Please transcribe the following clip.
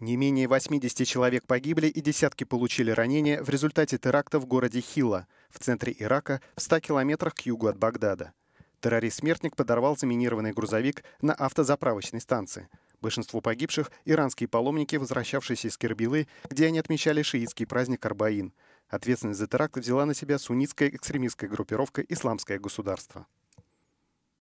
Не менее 80 человек погибли и десятки получили ранения в результате теракта в городе Хилла, в центре Ирака, в 100 километрах к югу от Багдада. Террорист-смертник подорвал заминированный грузовик на автозаправочной станции. Большинство погибших – иранские паломники, возвращавшиеся из Кирбилы, где они отмечали шиитский праздник Арбаин. Ответственность за теракт взяла на себя суннитская экстремистская группировка «Исламское государство».